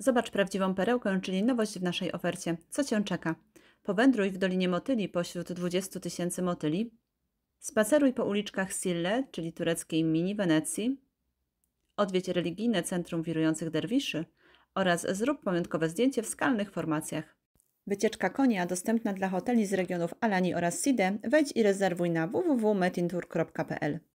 Zobacz prawdziwą perełkę, czyli nowość w naszej ofercie. Co Cię czeka? Powędruj w Dolinie Motyli pośród 20 tysięcy motyli. Spaceruj po uliczkach Sille, czyli tureckiej mini Wenecji. Odwiedź religijne centrum wirujących derwiszy oraz zrób pamiątkowe zdjęcie w skalnych formacjach. Wycieczka konia dostępna dla hoteli z regionów Alani oraz Side. Wejdź i rezerwuj na www.metintour.pl.